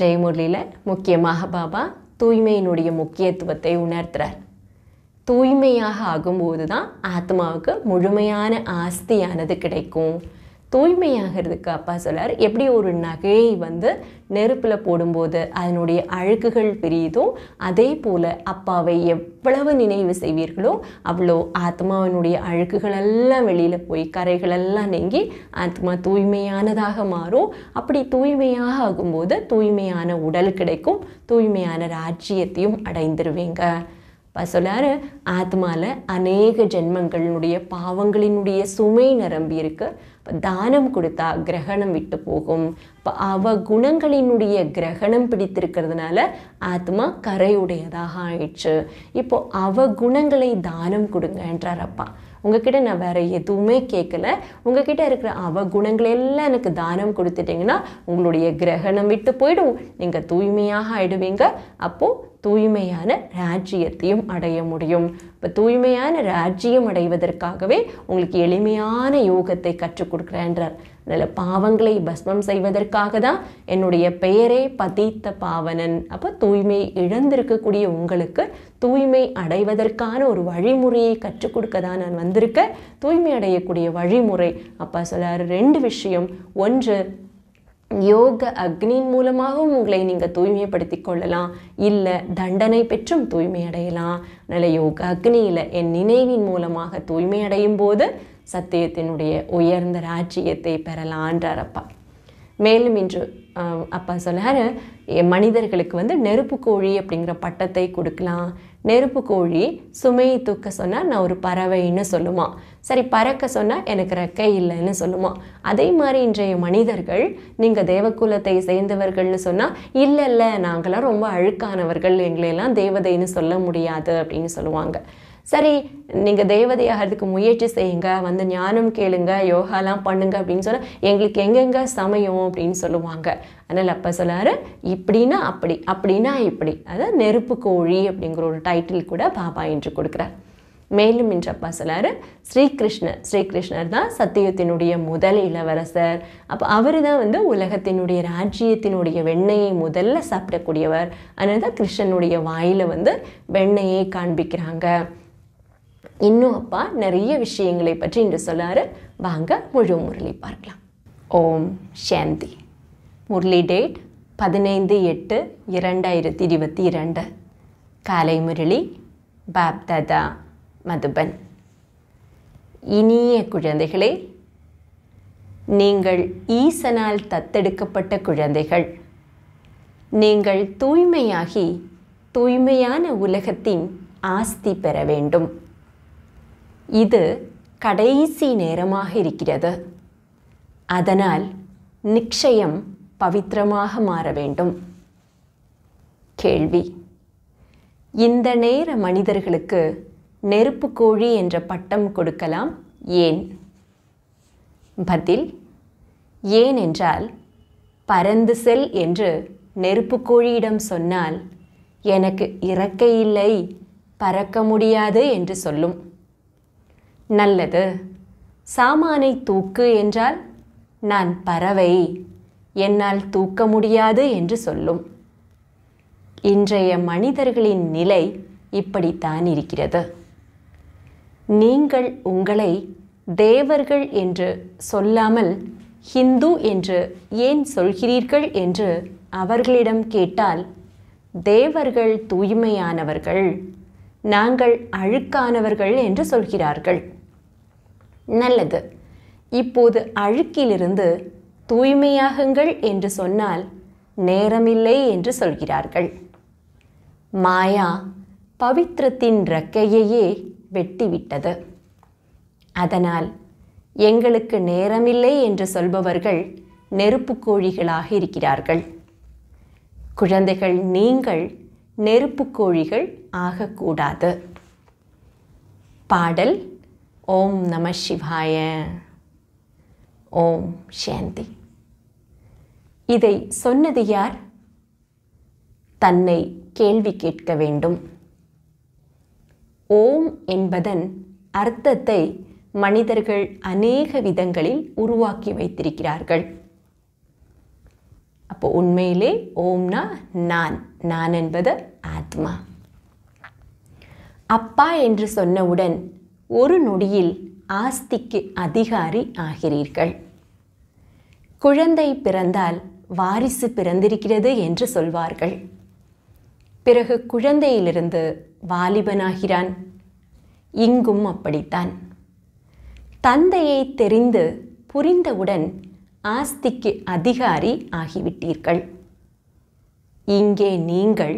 ஜெயமுரளியில் முக்கியமாக பாபா தூய்மையினுடைய முக்கியத்துவத்தை உணர்த்துறார் தூய்மையாக ஆகும்போது தான் ஆத்மாவுக்கு முழுமையான ஆஸ்தியானது கிடைக்கும் தூய்மையாகிறதுக்கு அப்பா சொல்லார் எப்படி ஒரு நகையை வந்து நெருப்பில் போடும்போது அதனுடைய அழுக்குகள் பிரியுதோ அதே போல் அப்பாவை எவ்வளவு நினைவு செய்வீர்களோ அவ்வளோ ஆத்மாவினுடைய அழுக்குகள் எல்லாம் வெளியில் போய் கரைகளெல்லாம் நீங்கி ஆத்மா தூய்மையானதாக மாறும் அப்படி தூய்மையாக ஆகும்போது தூய்மையான உடல் கிடைக்கும் தூய்மையான ராஜ்யத்தையும் அடைந்துருவீங்க இப்போ சொல்கிறாரு ஆத்மாவில் அநேக ஜென்மங்களினுடைய பாவங்களினுடைய சுமை நிரம்பி இருக்கு தானம் கொடுத்தா கிரகணம் விட்டு போகும் இப்போ அவ குணங்களினுடைய கிரகணம் பிடித்திருக்கிறதுனால ஆத்மா கரையுடையதாக ஆயிடுச்சு இப்போ அவ குணங்களை தானம் கொடுங்கன்றார் அப்பா உங்ககிட்ட நான் வேறு எதுவுமே கேட்கல உங்ககிட்ட இருக்கிற அவ குணங்கள் எல்லாம் எனக்கு தானம் கொடுத்துட்டீங்கன்னா உங்களுடைய கிரகணம் விட்டு போயிடும் நீங்கள் தூய்மையாக ஆயிடுவீங்க அப்போது தூய்மையான ராஜ்யத்தையும் அடைய முடியும் இப்போ தூய்மையான ராஜ்யம் அடைவதற்காகவே உங்களுக்கு எளிமையான யோகத்தை கற்றுக் கொடுக்குறேன்றார் அதில் பாவங்களை பஸ்மம் செய்வதற்காக தான் என்னுடைய பெயரே பதித்த பாவனன் அப்போ தூய்மை இழந்திருக்கக்கூடிய உங்களுக்கு தூய்மை அடைவதற்கான ஒரு வழிமுறையை கற்றுக் கொடுக்க தான் நான் வந்திருக்கேன் தூய்மை அடையக்கூடிய வழிமுறை அப்பா சொல்கிறார் ரெண்டு விஷயம் ஒன்று யோக அக்னியின் மூலமாகவும் உங்களை நீங்கள் தூய்மைப்படுத்தி கொள்ளலாம் இல்லை தண்டனை பெற்றும் தூய்மை அடையலாம் நல்ல யோக அக்னியில் என் நினைவின் மூலமாக தூய்மை அடையும் போது சத்தியத்தினுடைய உயர்ந்த ராஜ்யத்தை பெறலான்றார் அப்பா மேலும் இன்று அப்பா சொல்கிறார் மனிதர்களுக்கு வந்து நெருப்பு கோழி அப்படிங்கிற பட்டத்தை கொடுக்கலாம் நெருப்பு கோழி சுமையை தூக்க சொன்னால் நான் ஒரு பறவைன்னு சொல்லுமா சரி பறக்க சொன்னால் எனக்கு ரெக்கை இல்லைன்னு சொல்லுமா அதே மாதிரி இன்றைய மனிதர்கள் நீங்கள் தேவகுலத்தை சேர்ந்தவர்கள்னு சொன்னால் இல்லை இல்லை நாங்களாம் ரொம்ப அழுக்கானவர்கள் எங்களையெல்லாம் தேவதைன்னு சொல்ல முடியாது அப்படின்னு சொல்லுவாங்க சரி நீங்கள் தெய்வதையாகிறதுக்கு முயற்சி செய்யுங்க வந்து ஞானம் கேளுங்க யோகாலாம் பண்ணுங்க அப்படின்னு சொன்னால் எங்களுக்கு எங்கெங்க சமயம் அப்படின்னு சொல்லுவாங்க அதனால் அப்போ சொல்லாரு இப்படின்னா அப்படி அப்படின்னா இப்படி அதாவது நெருப்பு கோழி அப்படிங்கிற ஒரு டைட்டில் கூட பாபா என்று கொடுக்குறார் மேலும் இன்று அப்பா சொல்லார் ஸ்ரீகிருஷ்ணர் ஸ்ரீகிருஷ்ணர் தான் சத்தியத்தினுடைய முதல் இளவரசர் அப்போ அவர் தான் வந்து உலகத்தினுடைய ராஜ்யத்தினுடைய வெண்ணையை முதல்ல சாப்பிடக்கூடியவர் அதனால தான் கிருஷ்ணனுடைய வாயில் வந்து வெண்ணையை காண்பிக்கிறாங்க இன்னும் அப்பா நிறைய விஷயங்களை பற்றி இன்று சொல்லாரு வாங்க முழு முரளி பார்க்கலாம் ஓம் சாந்தி முரளி டேட் பதினைந்து எட்டு இரண்டாயிரத்தி இருபத்தி இரண்டு காலை முரளி பாப்தாதா மதுபன் இனிய குழந்தைகளே நீங்கள் ஈசனால் தத்தெடுக்கப்பட்ட குழந்தைகள் நீங்கள் தூய்மையாகி தூய்மையான உலகத்தின் ஆஸ்தி பெற வேண்டும் இது கடைசி நேரமாக இருக்கிறது அதனால் நிச்சயம் பவித்திரமாக மாற வேண்டும் கேள்வி இந்த நேர மனிதர்களுக்கு நெருப்பு கோழி என்ற பட்டம் கொடுக்கலாம் ஏன் பதில் ஏன் என்றால் பறந்து செல் என்று நெருப்பு கோழியிடம் சொன்னால் எனக்கு இறக்கையில்லை பறக்க முடியாது என்று சொல்லும் நல்லது சாமானை தூக்கு என்றால் நான் பறவை என்னால் தூக்க முடியாது என்று சொல்லும் இன்றைய மனிதர்களின் நிலை இப்படித்தான் இருக்கிறது நீங்கள் உங்களை தேவர்கள் என்று சொல்லாமல் ஹிந்து என்று ஏன் சொல்கிறீர்கள் என்று அவர்களிடம் கேட்டால் தேவர்கள் தூய்மையானவர்கள் நாங்கள் அழுக்கானவர்கள் என்று சொல்கிறார்கள் நல்லது இப்போது அழுக்கிலிருந்து தூய்மையாகுங்கள் என்று சொன்னால் நேரமில்லை என்று சொல்கிறார்கள் மாயா பவித்திரத்தின் ரக்கையையே வெட்டிவிட்டது அதனால் எங்களுக்கு நேரமில்லை என்று சொல்பவர்கள் நெருப்புக்கோழிகளாக இருக்கிறார்கள் குழந்தைகள் நீங்கள் நெருப்புக்கோழிகள் ஆகக்கூடாது பாடல் ஓம் நம சிவாய ஓம் சாந்தி இதை சொன்னது யார் தன்னை கேள்வி கேட்க வேண்டும் ஓம் என்பதன் அர்த்தத்தை மனிதர்கள் அநேக விதங்களில் உருவாக்கி வைத்திருக்கிறார்கள் அப்போ உண்மையிலே ஓம்னா நான் நான் என்பது ஆத்மா அப்பா என்று சொன்னவுடன் ஒரு நொடியில் ஆஸ்திக்கு அதிகாரி ஆகிறீர்கள் குழந்தை பிறந்தால் வாரிசு பிறந்திருக்கிறது என்று சொல்வார்கள் பிறகு குழந்தையிலிருந்து வாலிபனாகிறான் இங்கும் அப்படித்தான் தந்தையை தெரிந்து புரிந்தவுடன் ஆஸ்திக்கு அதிகாரி ஆகிவிட்டீர்கள் இங்கே நீங்கள்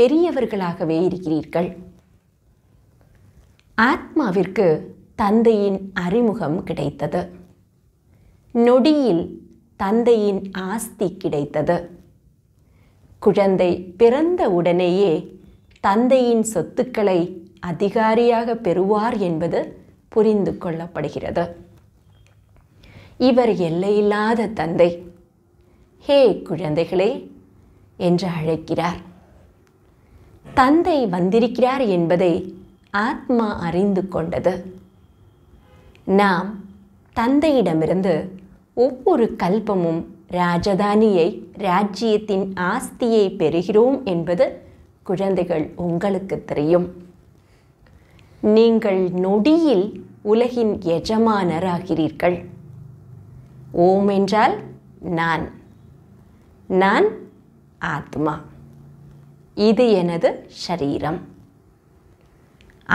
பெரியவர்களாகவே இருக்கிறீர்கள் ஆத்மாவிற்கு தந்தையின் அறிமுகம் கிடைத்தது நொடியில் தந்தையின் ஆஸ்தி கிடைத்தது குழந்தை பிறந்த உடனேயே தந்தையின் சொத்துக்களை அதிகாரியாக பெறுவார் என்பது புரிந்து கொள்ளப்படுகிறது இவர் எல்லையில்லாத தந்தை ஹே குழந்தைகளே என்று அழைக்கிறார் தந்தை வந்திருக்கிறார் என்பதை ஆத்மா அறிந்து கொண்டது நாம் தந்தையிடமிருந்து ஒவ்வொரு கல்பமும் ராஜதானியை ராஜ்யத்தின் ஆஸ்தியை பெறுகிறோம் என்பது குழந்தைகள் உங்களுக்கு தெரியும் நீங்கள் நொடியில் உலகின் எஜமானராகிறீர்கள் ஓம் என்றால் நான் நான் ஆத்மா இது எனது சரீரம்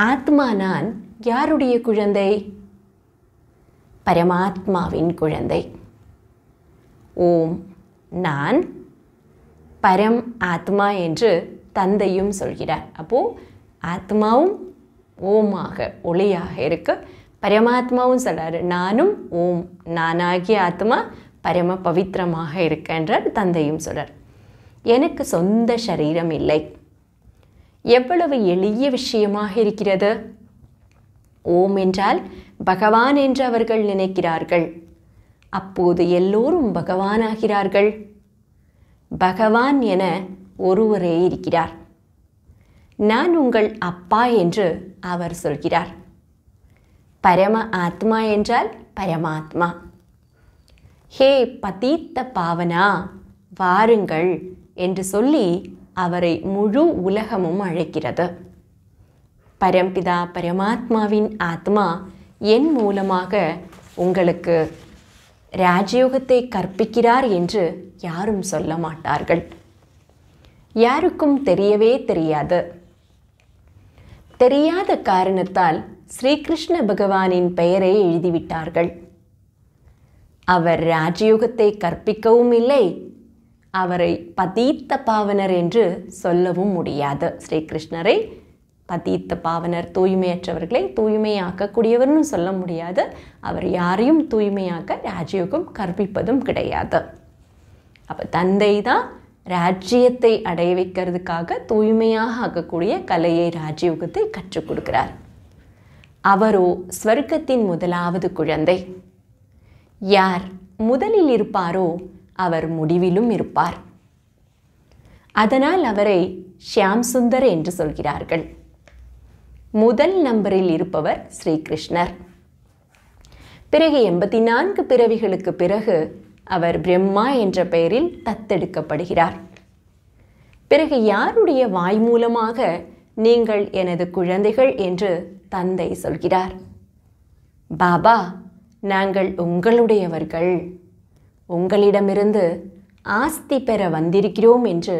ஆத்மா நான் யாருடைய குழந்தை பரமாத்மாவின் குழந்தை ஓம் நான் பரம் ஆத்மா என்று தந்தையும் சொல்கிறார் அப்போது ஆத்மாவும் ஓமாக ஒளியாக இருக்கு பரமாத்மாவும் சொல்கிறார் நானும் ஓம் நானாகிய ஆத்மா பரம பவித்திரமாக இருக்கின்றார் தந்தையும் சொல்கிறார் எனக்கு சொந்த சரீரம் இல்லை எவ்வளவு எளிய விஷயமாக இருக்கிறது ஓம் என்றால் பகவான் என்று அவர்கள் நினைக்கிறார்கள் அப்போது எல்லோரும் பகவானாகிறார்கள் பகவான் என ஒருவரே இருக்கிறார் நான் உங்கள் அப்பா என்று அவர் சொல்கிறார் பரம ஆத்மா என்றால் பரமாத்மா ஹே பதீத்த பாவனா வாருங்கள் என்று சொல்லி அவரை முழு உலகமும் அழைக்கிறது பரம்பிதா பரமாத்மாவின் ஆத்மா என் மூலமாக உங்களுக்கு ராஜயோகத்தை கற்பிக்கிறார் என்று யாரும் சொல்ல மாட்டார்கள் யாருக்கும் தெரியவே தெரியாது தெரியாத காரணத்தால் ஸ்ரீகிருஷ்ண பகவானின் பெயரை எழுதிவிட்டார்கள் அவர் ராஜயோகத்தை கற்பிக்கவும் இல்லை அவரை பதீத்த பாவனர் என்று சொல்லவும் முடியாது ஸ்ரீகிருஷ்ணரை பதீத்த பாவனர் தூய்மையற்றவர்களை தூய்மையாக்கக்கூடியவர்னு சொல்ல முடியாது அவர் யாரையும் தூய்மையாக்க ராஜயோகம் கற்பிப்பதும் கிடையாது அப்போ தந்தை தான் ராஜ்யத்தை அடைய வைக்கிறதுக்காக தூய்மையாக ஆகக்கூடிய கலையை ராஜயோகத்தை கற்றுக் கொடுக்கிறார் அவரோ ஸ்வர்க்கத்தின் முதலாவது குழந்தை யார் முதலில் இருப்பாரோ அவர் முடிவிலும் இருப்பார் அதனால் அவரை ஷியாம் சுந்தர் என்று சொல்கிறார்கள் முதல் நம்பரில் இருப்பவர் ஸ்ரீகிருஷ்ணர் பிறகு எண்பத்தி நான்கு பிறவிகளுக்கு பிறகு அவர் பிரம்மா என்ற பெயரில் தத்தெடுக்கப்படுகிறார் பிறகு யாருடைய வாய் மூலமாக நீங்கள் எனது குழந்தைகள் என்று தந்தை சொல்கிறார் பாபா நாங்கள் உங்களுடையவர்கள் உங்களிடமிருந்து ஆஸ்தி பெற வந்திருக்கிறோம் என்று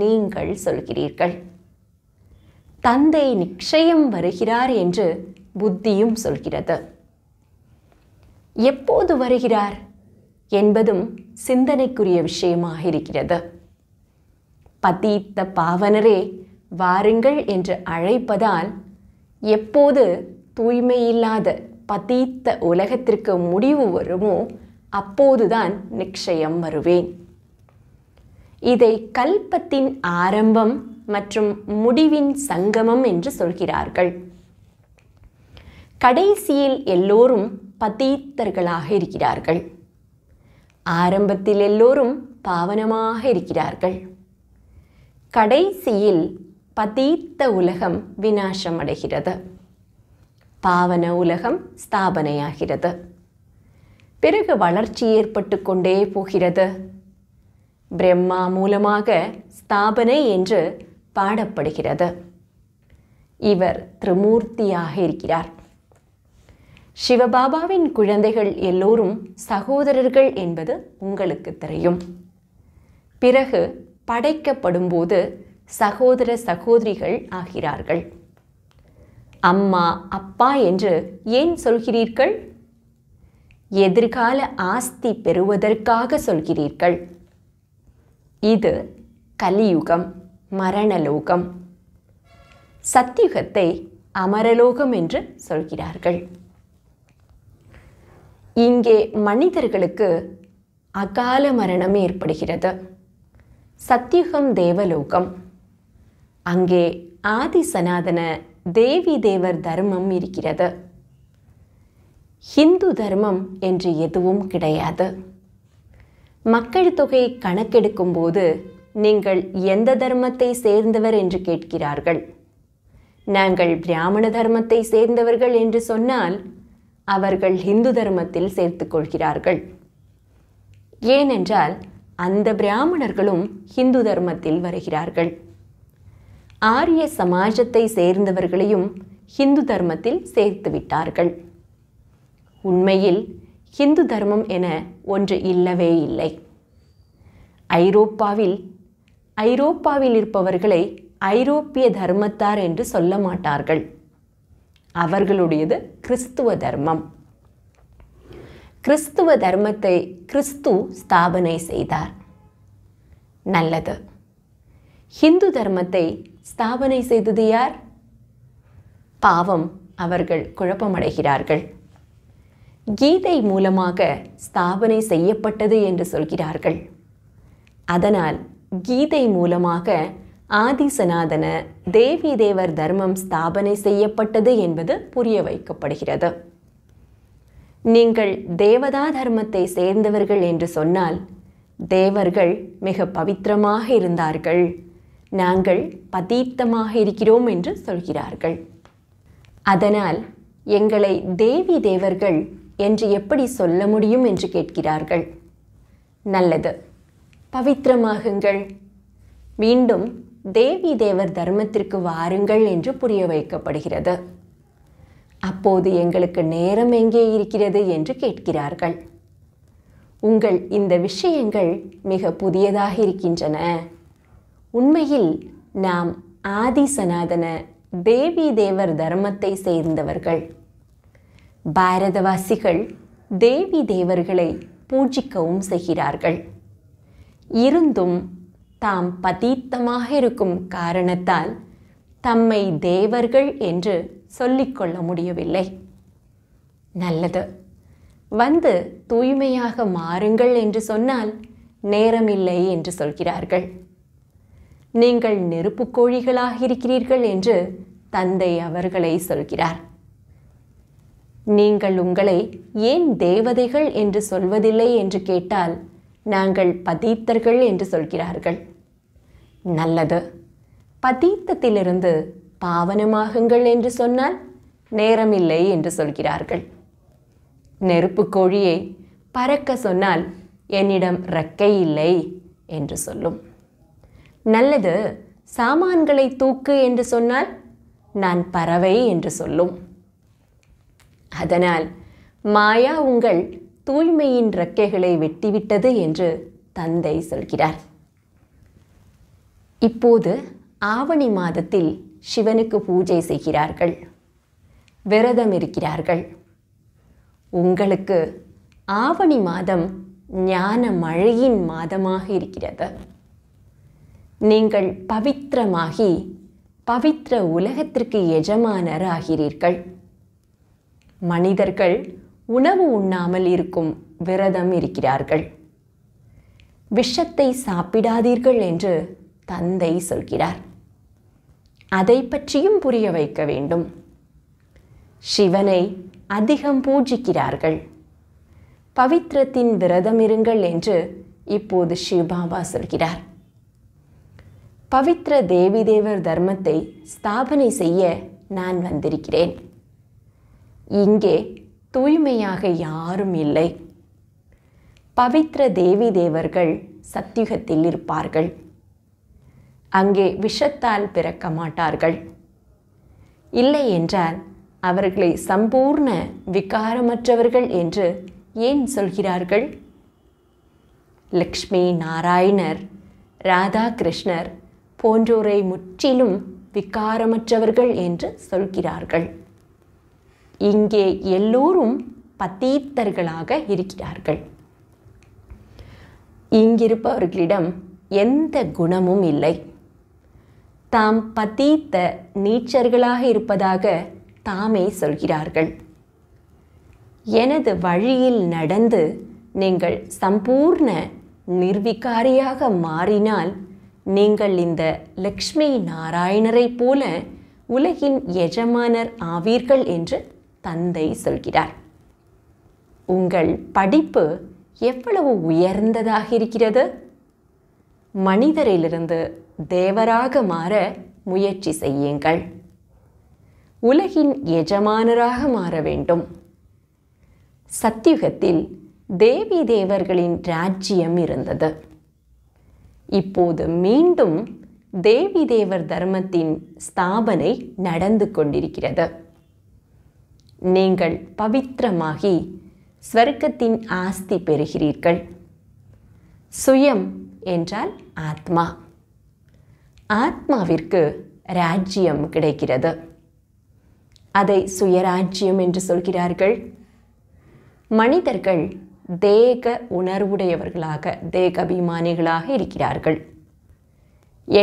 நீங்கள் சொல்கிறீர்கள் தந்தை நிச்சயம் வருகிறார் என்று புத்தியும் சொல்கிறது எப்போது வருகிறார் என்பதும் சிந்தனைக்குரிய விஷயமாக இருக்கிறது பதீத்த பாவனரே வாருங்கள் என்று அழைப்பதால் எப்போது தூய்மையில்லாத பதீத்த உலகத்திற்கு முடிவு வருமோ அப்போதுதான் நிச்சயம் வருவேன் இதை கல்பத்தின் ஆரம்பம் மற்றும் முடிவின் சங்கமம் என்று சொல்கிறார்கள் கடைசியில் எல்லோரும் பதீத்தர்களாக இருக்கிறார்கள் ஆரம்பத்தில் எல்லோரும் பாவனமாக இருக்கிறார்கள் கடைசியில் பதீத்த உலகம் வினாசமடைகிறது பாவன உலகம் ஸ்தாபனையாகிறது பிறகு வளர்ச்சி ஏற்பட்டு கொண்டே போகிறது பிரம்மா மூலமாக ஸ்தாபனை என்று பாடப்படுகிறது இவர் திருமூர்த்தியாக இருக்கிறார் சிவபாபாவின் குழந்தைகள் எல்லோரும் சகோதரர்கள் என்பது உங்களுக்கு தெரியும் பிறகு படைக்கப்படும்போது சகோதர சகோதரிகள் ஆகிறார்கள் அம்மா அப்பா என்று ஏன் சொல்கிறீர்கள் எதிர்கால ஆஸ்தி பெறுவதற்காக சொல்கிறீர்கள் இது கலியுகம் மரணலோகம் சத்தியுகத்தை அமரலோகம் என்று சொல்கிறார்கள் இங்கே மனிதர்களுக்கு அகால மரணம் ஏற்படுகிறது சத்தியுகம் தேவலோகம் அங்கே ஆதி சனாதன தேவி தேவர் தர்மம் இருக்கிறது ஹிந்து தர்மம் என்று எதுவும் கிடையாது மக்கள் தொகை கணக்கெடுக்கும் போது நீங்கள் எந்த தர்மத்தை சேர்ந்தவர் என்று கேட்கிறார்கள் நாங்கள் பிராமண தர்மத்தை சேர்ந்தவர்கள் என்று சொன்னால் அவர்கள் ஹிந்து தர்மத்தில் சேர்த்து கொள்கிறார்கள் ஏனென்றால் அந்த பிராமணர்களும் ஹிந்து தர்மத்தில் வருகிறார்கள் ஆரிய சமாஜத்தை சேர்ந்தவர்களையும் ஹிந்து தர்மத்தில் சேர்த்து விட்டார்கள் உண்மையில் ஹிந்து தர்மம் என ஒன்று இல்லவே இல்லை ஐரோப்பாவில் ஐரோப்பாவில் இருப்பவர்களை ஐரோப்பிய தர்மத்தார் என்று சொல்ல மாட்டார்கள் அவர்களுடையது கிறிஸ்துவ தர்மம் கிறிஸ்துவ தர்மத்தை கிறிஸ்து ஸ்தாபனை செய்தார் நல்லது ஹிந்து தர்மத்தை ஸ்தாபனை செய்தது யார் பாவம் அவர்கள் குழப்பமடைகிறார்கள் கீதை மூலமாக ஸ்தாபனை செய்யப்பட்டது என்று சொல்கிறார்கள் அதனால் கீதை மூலமாக ஆதி தேவி தேவர் தர்மம் ஸ்தாபனை செய்யப்பட்டது என்பது புரிய வைக்கப்படுகிறது நீங்கள் தேவதா தர்மத்தை சேர்ந்தவர்கள் என்று சொன்னால் தேவர்கள் மிக பவித்திரமாக இருந்தார்கள் நாங்கள் பதீர்த்தமாக இருக்கிறோம் என்று சொல்கிறார்கள் அதனால் எங்களை தேவி தேவர்கள் என்று எப்படி சொல்ல முடியும் என்று கேட்கிறார்கள் நல்லது பவித்திரமாகுங்கள் மீண்டும் தேவி தேவர் தர்மத்திற்கு வாருங்கள் என்று புரிய வைக்கப்படுகிறது அப்போது எங்களுக்கு நேரம் எங்கே இருக்கிறது என்று கேட்கிறார்கள் உங்கள் இந்த விஷயங்கள் மிக புதியதாக இருக்கின்றன உண்மையில் நாம் ஆதி சனாதன தேவி தேவர் தர்மத்தை சேர்ந்தவர்கள் பாரதவாசிகள் தேவி தேவர்களை பூஜிக்கவும் செய்கிறார்கள் இருந்தும் தாம் பதீத்தமாக இருக்கும் காரணத்தால் தம்மை தேவர்கள் என்று சொல்லிக்கொள்ள முடியவில்லை நல்லது வந்து தூய்மையாக மாறுங்கள் என்று சொன்னால் நேரமில்லை என்று சொல்கிறார்கள் நீங்கள் நெருப்புக்கோழிகளாக இருக்கிறீர்கள் என்று தந்தை அவர்களை சொல்கிறார் நீங்கள் உங்களை ஏன் தேவதைகள் என்று சொல்வதில்லை என்று கேட்டால் நாங்கள் பதீத்தர்கள் என்று சொல்கிறார்கள் நல்லது பதீத்தத்திலிருந்து பாவனமாகுங்கள் என்று சொன்னால் நேரமில்லை என்று சொல்கிறார்கள் நெருப்பு கோழியை பறக்க சொன்னால் என்னிடம் ரெக்கை இல்லை என்று சொல்லும் நல்லது சாமான்களை தூக்கு என்று சொன்னால் நான் பறவை என்று சொல்லும் அதனால் மாயா உங்கள் தூய்மையின் ரெக்கைகளை வெட்டிவிட்டது என்று தந்தை சொல்கிறார் இப்போது ஆவணி மாதத்தில் சிவனுக்கு பூஜை செய்கிறார்கள் விரதம் இருக்கிறார்கள் உங்களுக்கு ஆவணி மாதம் ஞான மழையின் மாதமாக இருக்கிறது நீங்கள் பவித்திரமாகி பவித்திர உலகத்திற்கு எஜமானர் ஆகிறீர்கள் மனிதர்கள் உணவு உண்ணாமல் இருக்கும் விரதம் இருக்கிறார்கள் விஷத்தை சாப்பிடாதீர்கள் என்று தந்தை சொல்கிறார் அதை பற்றியும் புரிய வைக்க வேண்டும் சிவனை அதிகம் பூஜிக்கிறார்கள் பவித்திரத்தின் விரதம் இருங்கள் என்று இப்போது சிவபாபா சொல்கிறார் பவித்ர தேவி தேவர் தர்மத்தை ஸ்தாபனை செய்ய நான் வந்திருக்கிறேன் இங்கே தூய்மையாக யாரும் இல்லை பவித்ர தேவி தேவர்கள் சத்தியுகத்தில் இருப்பார்கள் அங்கே விஷத்தால் பிறக்க மாட்டார்கள் இல்லை என்றால் அவர்களை சம்பூர்ண விகாரமற்றவர்கள் என்று ஏன் சொல்கிறார்கள் லக்ஷ்மி நாராயணர் ராதாகிருஷ்ணர் போன்றோரை முற்றிலும் விகாரமற்றவர்கள் என்று சொல்கிறார்கள் இங்கே எல்லோரும் பதீத்தர்களாக இருக்கிறார்கள் இங்கிருப்பவர்களிடம் எந்த குணமும் இல்லை தாம் பதீத்த நீச்சர்களாக இருப்பதாக தாமே சொல்கிறார்கள் எனது வழியில் நடந்து நீங்கள் சம்பூர்ண நிர்விகாரியாக மாறினால் நீங்கள் இந்த லக்ஷ்மி நாராயணரை போல உலகின் எஜமானர் ஆவீர்கள் என்று தந்தை சொல்கிறார் உங்கள் படிப்பு எவ்வளவு உயர்ந்ததாக இருக்கிறது மனிதரிலிருந்து தேவராக மாற முயற்சி செய்யுங்கள் உலகின் எஜமானராக மாற வேண்டும் சத்தியுகத்தில் தேவி தேவர்களின் ராஜ்யம் இருந்தது இப்போது மீண்டும் தேவி தேவர் தர்மத்தின் ஸ்தாபனை நடந்து கொண்டிருக்கிறது நீங்கள் பவித்திரமாகி ஸ்வர்க்கத்தின் ஆஸ்தி பெறுகிறீர்கள் சுயம் என்றால் ஆத்மா ஆத்மாவிற்கு ராஜ்யம் கிடைக்கிறது அதை சுயராஜ்யம் என்று சொல்கிறார்கள் மனிதர்கள் தேக உணர்வுடையவர்களாக அபிமானிகளாக இருக்கிறார்கள்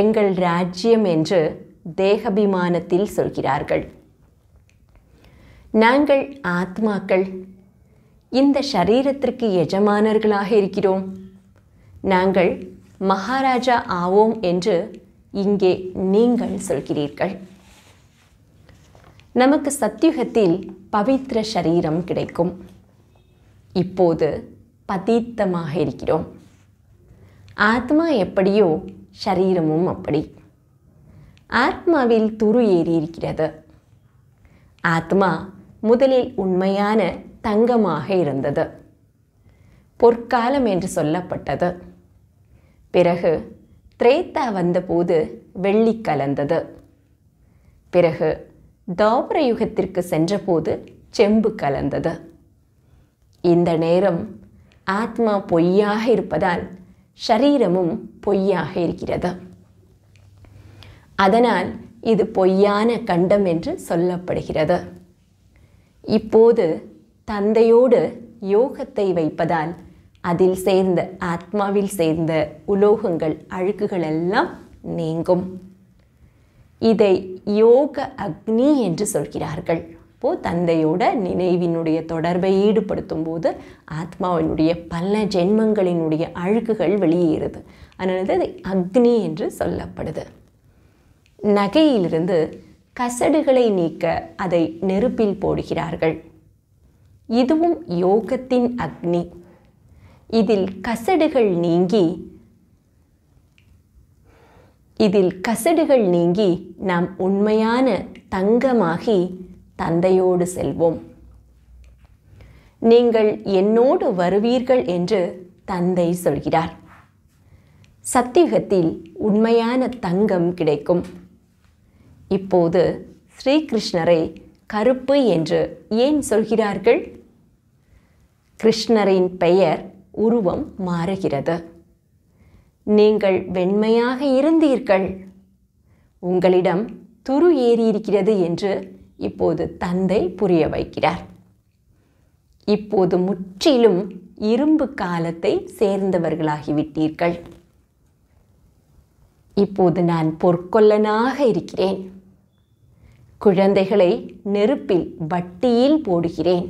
எங்கள் ராஜ்யம் என்று தேகபிமானத்தில் சொல்கிறார்கள் நாங்கள் ஆத்மாக்கள் இந்த சரீரத்திற்கு எஜமானர்களாக இருக்கிறோம் நாங்கள் மகாராஜா ஆவோம் என்று இங்கே நீங்கள் சொல்கிறீர்கள் நமக்கு சத்தியுகத்தில் பவித்ர சரீரம் கிடைக்கும் இப்போது பதீத்தமாக இருக்கிறோம் ஆத்மா எப்படியோ சரீரமும் அப்படி ஆத்மாவில் துரு ஏறி இருக்கிறது ஆத்மா முதலில் உண்மையான தங்கமாக இருந்தது பொற்காலம் என்று சொல்லப்பட்டது பிறகு திரேத்தா வந்தபோது வெள்ளி கலந்தது பிறகு தாபர யுகத்திற்கு சென்றபோது செம்பு கலந்தது இந்த நேரம் ஆத்மா பொய்யாக இருப்பதால் ஷரீரமும் பொய்யாக இருக்கிறது அதனால் இது பொய்யான கண்டம் என்று சொல்லப்படுகிறது இப்போது தந்தையோடு யோகத்தை வைப்பதால் அதில் சேர்ந்த ஆத்மாவில் சேர்ந்த உலோகங்கள் அழுக்குகள் எல்லாம் நீங்கும் இதை யோக அக்னி என்று சொல்கிறார்கள் அப்போது தந்தையோட நினைவினுடைய தொடர்பை ஈடுபடுத்தும் போது ஆத்மாவினுடைய பல ஜென்மங்களினுடைய அழுக்குகள் வெளியேறுது அதனால அது அக்னி என்று சொல்லப்படுது நகையிலிருந்து கசடுகளை நீக்க அதை நெருப்பில் போடுகிறார்கள் இதுவும் யோகத்தின் அக்னி இதில் கசடுகள் நீங்கி இதில் கசடுகள் நீங்கி நாம் உண்மையான தங்கமாகி தந்தையோடு செல்வோம் நீங்கள் என்னோடு வருவீர்கள் என்று தந்தை சொல்கிறார் சத்தியுகத்தில் உண்மையான தங்கம் கிடைக்கும் இப்போது ஸ்ரீகிருஷ்ணரை கருப்பு என்று ஏன் சொல்கிறார்கள் கிருஷ்ணரின் பெயர் உருவம் மாறுகிறது நீங்கள் வெண்மையாக இருந்தீர்கள் உங்களிடம் துரு ஏறியிருக்கிறது என்று இப்போது தந்தை புரிய வைக்கிறார் இப்போது முற்றிலும் இரும்பு காலத்தை சேர்ந்தவர்களாகிவிட்டீர்கள் இப்போது நான் பொற்கொல்லனாக இருக்கிறேன் குழந்தைகளை நெருப்பில் வட்டியில் போடுகிறேன்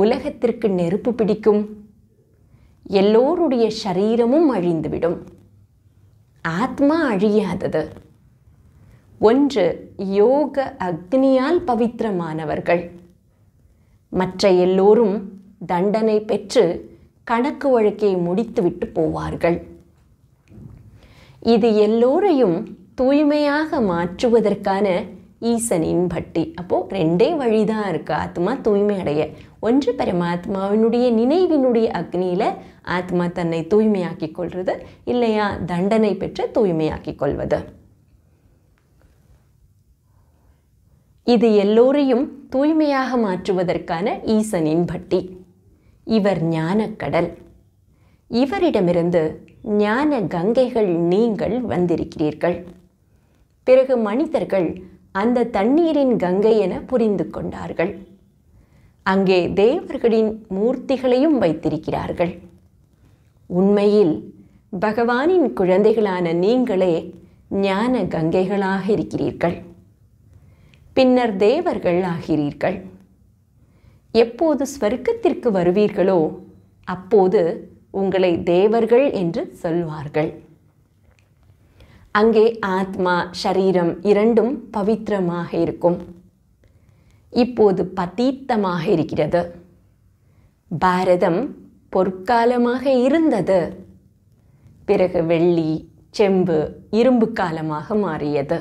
உலகத்திற்கு நெருப்பு பிடிக்கும் எல்லோருடைய சரீரமும் அழிந்துவிடும் ஆத்மா அழியாதது ஒன்று யோக அக்னியால் பவித்திரமானவர்கள் மற்ற எல்லோரும் தண்டனை பெற்று கணக்கு வழக்கை முடித்துவிட்டு போவார்கள் இது எல்லோரையும் தூய்மையாக மாற்றுவதற்கான ஈசனின் பட்டி அப்போது ரெண்டே வழி தான் இருக்குது ஆத்மா தூய்மை அடைய ஒன்று பரமாத்மாவினுடைய நினைவினுடைய அக்னியில் ஆத்மா தன்னை தூய்மையாக்கி கொள்வது இல்லையா தண்டனை பெற்று தூய்மையாக்கி கொள்வது இது எல்லோரையும் தூய்மையாக மாற்றுவதற்கான ஈசனின் பட்டி இவர் ஞானக்கடல் இவரிடமிருந்து ஞான கங்கைகள் நீங்கள் வந்திருக்கிறீர்கள் பிறகு மனிதர்கள் அந்த தண்ணீரின் கங்கை என புரிந்து கொண்டார்கள் அங்கே தேவர்களின் மூர்த்திகளையும் வைத்திருக்கிறார்கள் உண்மையில் பகவானின் குழந்தைகளான நீங்களே ஞான கங்கைகளாக இருக்கிறீர்கள் பின்னர் தேவர்கள் ஆகிறீர்கள் எப்போது ஸ்வர்க்கத்திற்கு வருவீர்களோ அப்போது உங்களை தேவர்கள் என்று சொல்வார்கள் அங்கே ஆத்மா ஷரீரம் இரண்டும் பவித்திரமாக இருக்கும் இப்போது பதீத்தமாக இருக்கிறது பாரதம் பொற்காலமாக இருந்தது பிறகு வெள்ளி செம்பு இரும்பு காலமாக மாறியது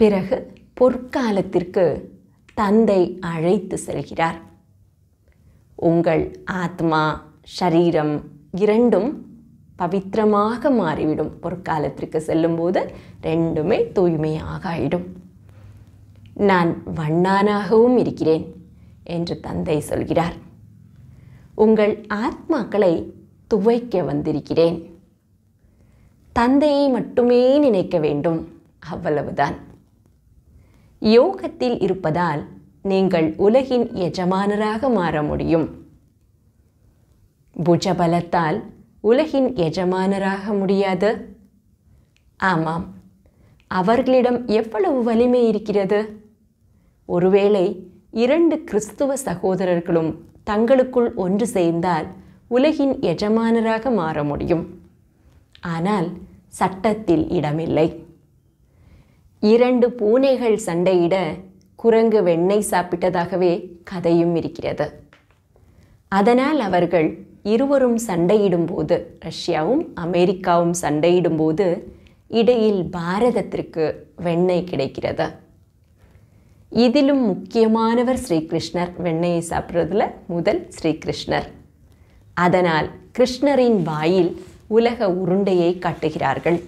பிறகு பொற்காலத்திற்கு தந்தை அழைத்து செல்கிறார் உங்கள் ஆத்மா ஷரீரம் இரண்டும் பவித்திரமாக மாறிவிடும் ஒரு காலத்திற்கு செல்லும்போது ரெண்டுமே தூய்மையாக ஆகிடும் நான் வண்ணானாகவும் இருக்கிறேன் என்று தந்தை சொல்கிறார் உங்கள் ஆத்மாக்களை துவைக்க வந்திருக்கிறேன் தந்தையை மட்டுமே நினைக்க வேண்டும் அவ்வளவுதான் யோகத்தில் இருப்பதால் நீங்கள் உலகின் எஜமானராக மாற முடியும் புஜபலத்தால் உலகின் எஜமானராக முடியாது ஆமாம் அவர்களிடம் எவ்வளவு வலிமை இருக்கிறது ஒருவேளை இரண்டு கிறிஸ்துவ சகோதரர்களும் தங்களுக்குள் ஒன்று சேர்ந்தால் உலகின் எஜமானராக மாற முடியும் ஆனால் சட்டத்தில் இடமில்லை இரண்டு பூனைகள் சண்டையிட குரங்கு வெண்ணெய் சாப்பிட்டதாகவே கதையும் இருக்கிறது அதனால் அவர்கள் இருவரும் சண்டையிடும்போது ரஷ்யாவும் அமெரிக்காவும் சண்டையிடும்போது இடையில் பாரதத்திற்கு வெண்ணெய் கிடைக்கிறது இதிலும் முக்கியமானவர் ஸ்ரீகிருஷ்ணர் வெண்ணெயை சாப்பிட்றதுல முதல் ஸ்ரீகிருஷ்ணர் அதனால் கிருஷ்ணரின் வாயில் உலக உருண்டையை காட்டுகிறார்கள்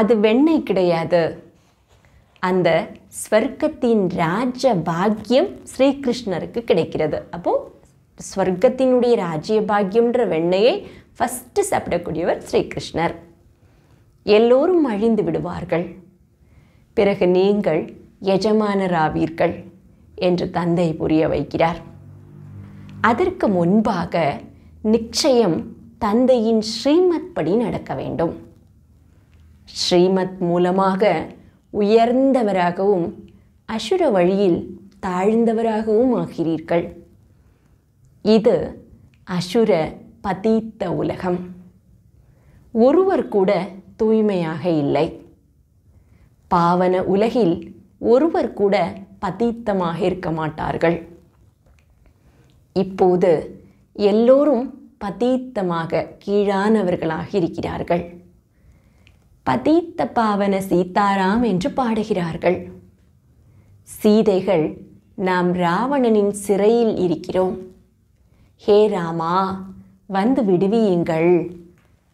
அது வெண்ணெய் கிடையாது அந்த ஸ்வர்க்கத்தின் ராஜ பாக்கியம் ஸ்ரீகிருஷ்ணருக்கு கிடைக்கிறது அப்போது ஸ்வர்க்கத்தினுடைய ராஜ்ய பாக்கியம்ன்ற வெண்ணையை ஃபஸ்ட்டு சாப்பிடக்கூடியவர் ஸ்ரீகிருஷ்ணர் எல்லோரும் அழிந்து விடுவார்கள் பிறகு நீங்கள் எஜமானராவீர்கள் என்று தந்தை புரிய வைக்கிறார் அதற்கு முன்பாக நிச்சயம் தந்தையின் ஸ்ரீமத் படி நடக்க வேண்டும் ஸ்ரீமத் மூலமாக உயர்ந்தவராகவும் அசுர வழியில் தாழ்ந்தவராகவும் ஆகிறீர்கள் இது அசுர பதீத்த உலகம் ஒருவர் கூட தூய்மையாக இல்லை பாவன உலகில் ஒருவர் கூட பதீத்தமாக இருக்க மாட்டார்கள் இப்போது எல்லோரும் பதீத்தமாக கீழானவர்களாக இருக்கிறார்கள் பதீத்த பாவன சீதாராம் என்று பாடுகிறார்கள் சீதைகள் நாம் ராவணனின் சிறையில் இருக்கிறோம் ஹே ராமா வந்து விடுவியுங்கள்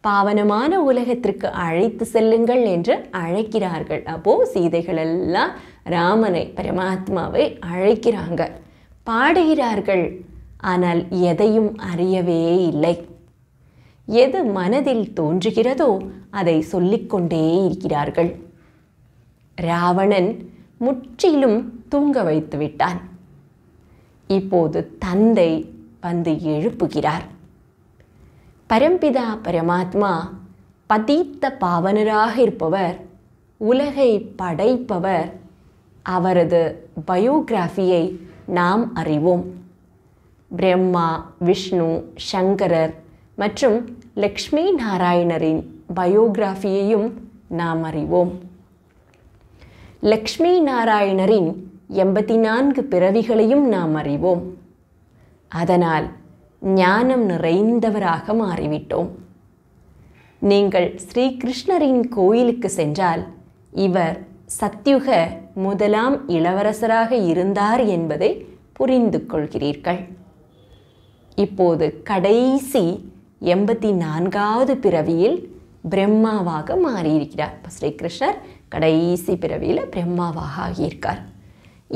பாவனமான உலகத்திற்கு அழைத்து செல்லுங்கள் என்று அழைக்கிறார்கள் அப்போது சீதைகள் எல்லாம் ராமனை பரமாத்மாவை அழைக்கிறாங்க பாடுகிறார்கள் ஆனால் எதையும் அறியவே இல்லை எது மனதில் தோன்றுகிறதோ அதை சொல்லிக்கொண்டே இருக்கிறார்கள் ராவணன் முற்றிலும் தூங்க வைத்து விட்டான் இப்போது தந்தை வந்து எழுப்புகிறார் பரம்பிதா பரமாத்மா பதீத்த பாவனராக இருப்பவர் உலகை படைப்பவர் அவரது பயோகிராஃபியை நாம் அறிவோம் பிரம்மா விஷ்ணு சங்கரர் மற்றும் லக்ஷ்மி நாராயணரின் பயோகிராஃபியையும் நாம் அறிவோம் லக்ஷ்மி நாராயணரின் எண்பத்தி நான்கு பிறவிகளையும் நாம் அறிவோம் அதனால் ஞானம் நிறைந்தவராக மாறிவிட்டோம் நீங்கள் ஸ்ரீகிருஷ்ணரின் கோயிலுக்கு சென்றால் இவர் சத்யுக முதலாம் இளவரசராக இருந்தார் என்பதை புரிந்து கொள்கிறீர்கள் இப்போது கடைசி எண்பத்தி நான்காவது பிறவியில் பிரம்மாவாக மாறியிருக்கிறார் இப்போ ஸ்ரீகிருஷ்ணர் கடைசி பிறவியில் பிரம்மாவாக ஆகியிருக்கார்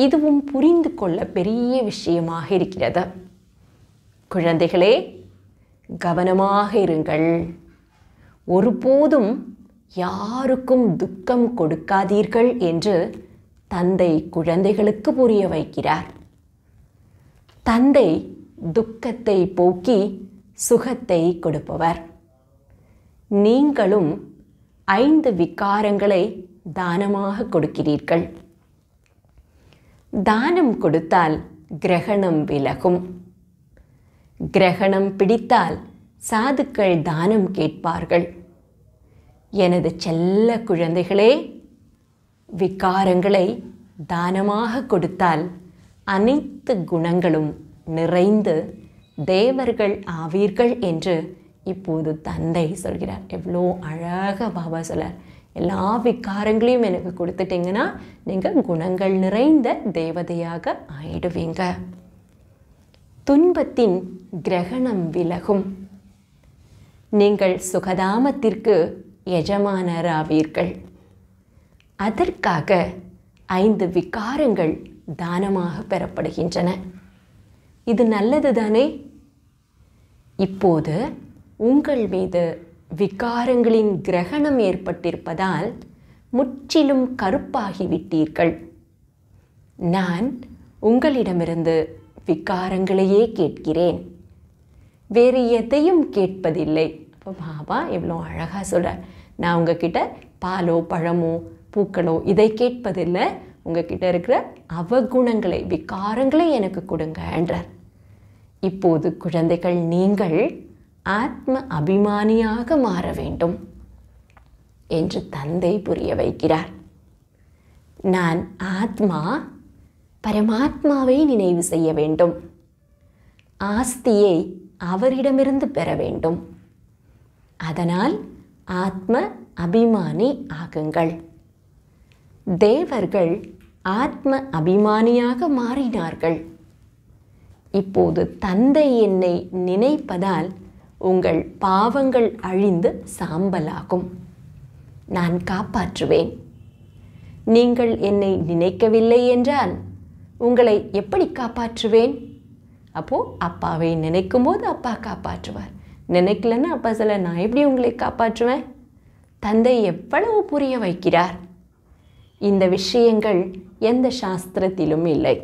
இதுவும் புரிந்து கொள்ள பெரிய விஷயமாக இருக்கிறது குழந்தைகளே கவனமாக இருங்கள் ஒருபோதும் யாருக்கும் துக்கம் கொடுக்காதீர்கள் என்று தந்தை குழந்தைகளுக்கு புரிய வைக்கிறார் தந்தை துக்கத்தை போக்கி சுகத்தை கொடுப்பவர் நீங்களும் ஐந்து விக்காரங்களை தானமாக கொடுக்கிறீர்கள் தானம் கொடுத்தால் கிரகணம் விலகும் கிரகணம் பிடித்தால் சாதுக்கள் தானம் கேட்பார்கள் எனது செல்ல குழந்தைகளே விகாரங்களை தானமாக கொடுத்தால் அனைத்து குணங்களும் நிறைந்து தேவர்கள் ஆவீர்கள் என்று இப்போது தந்தை சொல்கிறார் எவ்வளோ அழகாக பாபா சொல்கிறார் எல்லா விக்காரங்களையும் எனக்கு கொடுத்துட்டிங்கன்னா நீங்கள் குணங்கள் நிறைந்த தேவதையாக ஆயிடுவீங்க துன்பத்தின் கிரகணம் விலகும் நீங்கள் சுகதாமத்திற்கு எஜமானராவீர்கள் அதற்காக ஐந்து விகாரங்கள் தானமாக பெறப்படுகின்றன இது நல்லது தானே இப்போது உங்கள் மீது விகாரங்களின் கிரகணம் ஏற்பட்டிருப்பதால் முற்றிலும் கருப்பாகிவிட்டீர்கள் நான் உங்களிடமிருந்து விகாரங்களையே கேட்கிறேன் வேறு எதையும் கேட்பதில்லை அப்போ பாபா இவ்வளோ அழகாக சொல்கிறார் நான் உங்ககிட்ட பாலோ பழமோ பூக்களோ இதை கேட்பதில்லை உங்ககிட்ட இருக்கிற அவகுணங்களை விகாரங்களை எனக்கு கொடுங்க என்றார் இப்போது குழந்தைகள் நீங்கள் ஆத்ம அபிமானியாக மாற வேண்டும் என்று தந்தை புரிய வைக்கிறார் நான் ஆத்மா பரமாத்மாவை நினைவு செய்ய வேண்டும் ஆஸ்தியை அவரிடமிருந்து பெற வேண்டும் அதனால் ஆத்ம அபிமானி ஆகுங்கள் தேவர்கள் ஆத்ம அபிமானியாக மாறினார்கள் இப்போது தந்தை என்னை நினைப்பதால் உங்கள் பாவங்கள் அழிந்து சாம்பலாகும் நான் காப்பாற்றுவேன் நீங்கள் என்னை நினைக்கவில்லை என்றால் உங்களை எப்படி காப்பாற்றுவேன் அப்போது அப்பாவை நினைக்கும் போது அப்பா காப்பாற்றுவார் நினைக்கலன்னா அப்பா சொல்ல நான் எப்படி உங்களை காப்பாற்றுவேன் தந்தை எவ்வளவு புரிய வைக்கிறார் இந்த விஷயங்கள் எந்த சாஸ்திரத்திலும் இல்லை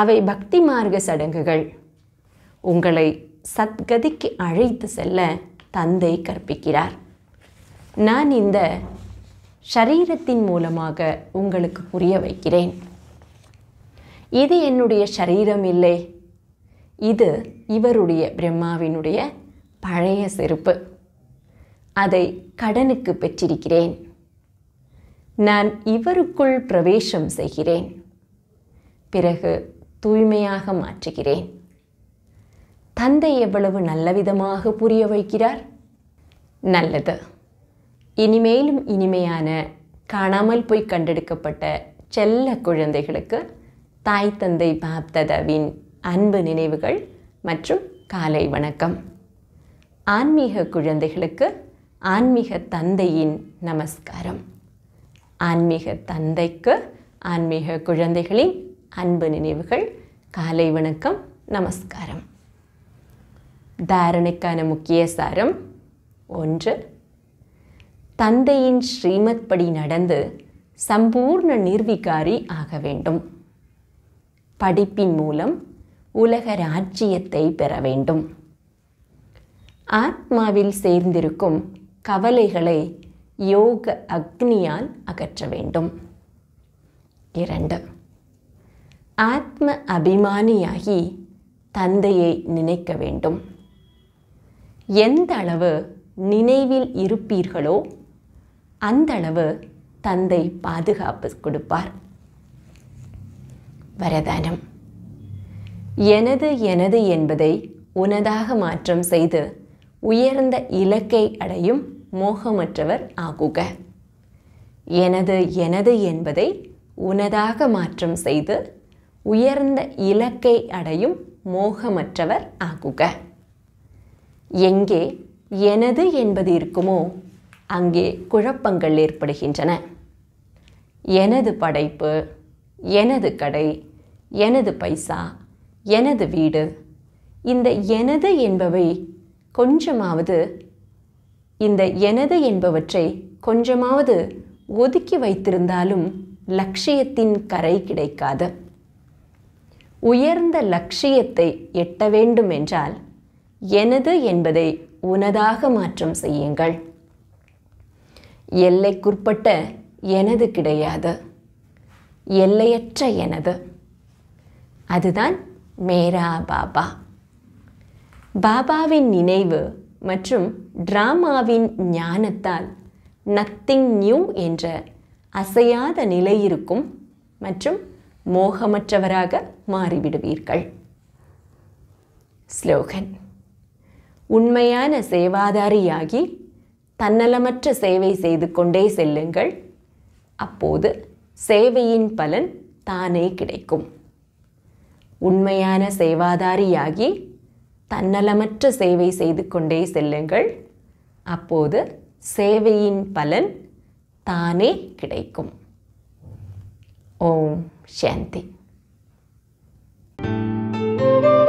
அவை பக்தி மார்க்க சடங்குகள் உங்களை சத்கதிக்கு அழைத்து செல்ல தந்தை கற்பிக்கிறார் நான் இந்த சரீரத்தின் மூலமாக உங்களுக்கு புரிய வைக்கிறேன் இது என்னுடைய சரீரம் இல்லை இது இவருடைய பிரம்மாவினுடைய பழைய செருப்பு அதை கடனுக்கு பெற்றிருக்கிறேன் நான் இவருக்குள் பிரவேசம் செய்கிறேன் பிறகு தூய்மையாக மாற்றுகிறேன் தந்தை எவ்வளவு நல்லவிதமாக புரிய வைக்கிறார் நல்லது இனிமேலும் இனிமையான காணாமல் போய் கண்டெடுக்கப்பட்ட செல்ல குழந்தைகளுக்கு தாய் தந்தை பாப்ததாவின் அன்பு நினைவுகள் மற்றும் காலை வணக்கம் ஆன்மீக குழந்தைகளுக்கு ஆன்மீக தந்தையின் நமஸ்காரம் ஆன்மீக தந்தைக்கு ஆன்மீக குழந்தைகளின் அன்பு நினைவுகள் காலை வணக்கம் நமஸ்காரம் தாரணைக்கான முக்கிய சாரம் ஒன்று தந்தையின் ஸ்ரீமத் படி நடந்து சம்பூர்ண நிர்விகாரி ஆக வேண்டும் படிப்பின் மூலம் உலக ராஜ்யத்தை பெற வேண்டும் ஆத்மாவில் சேர்ந்திருக்கும் கவலைகளை யோக அக்னியால் அகற்ற வேண்டும் இரண்டு ஆத்ம அபிமானியாகி தந்தையை நினைக்க வேண்டும் எந்த அளவு நினைவில் இருப்பீர்களோ அந்தளவு தந்தை பாதுகாப்பு கொடுப்பார் வரதானம் எனது எனது என்பதை உனதாக மாற்றம் செய்து உயர்ந்த இலக்கை அடையும் மோகமற்றவர் ஆகுக எனது எனது என்பதை உனதாக மாற்றம் செய்து உயர்ந்த இலக்கை அடையும் மோகமற்றவர் ஆகுக எங்கே எனது என்பது இருக்குமோ அங்கே குழப்பங்கள் ஏற்படுகின்றன எனது படைப்பு எனது கடை எனது பைசா எனது வீடு இந்த எனது என்பவை கொஞ்சமாவது இந்த எனது என்பவற்றை கொஞ்சமாவது ஒதுக்கி வைத்திருந்தாலும் லட்சியத்தின் கரை கிடைக்காது உயர்ந்த லட்சியத்தை எட்ட வேண்டும் என்றால் எனது என்பதை உனதாக மாற்றம் செய்யுங்கள் எல்லைக்குட்பட்ட எனது கிடையாது எல்லையற்ற எனது அதுதான் மேரா பாபா பாபாவின் நினைவு மற்றும் டிராமாவின் ஞானத்தால் நத்திங் நியூ என்ற அசையாத நிலை இருக்கும் மற்றும் மோகமற்றவராக மாறிவிடுவீர்கள் ஸ்லோகன் உண்மையான சேவாதாரியாகி தன்னலமற்ற சேவை செய்து கொண்டே செல்லுங்கள் அப்போது சேவையின் பலன் தானே கிடைக்கும் உண்மையான சேவாதாரியாகி தன்னலமற்ற சேவை செய்து கொண்டே செல்லுங்கள் அப்போது சேவையின் பலன் தானே கிடைக்கும் ஓம் சாந்தி thank you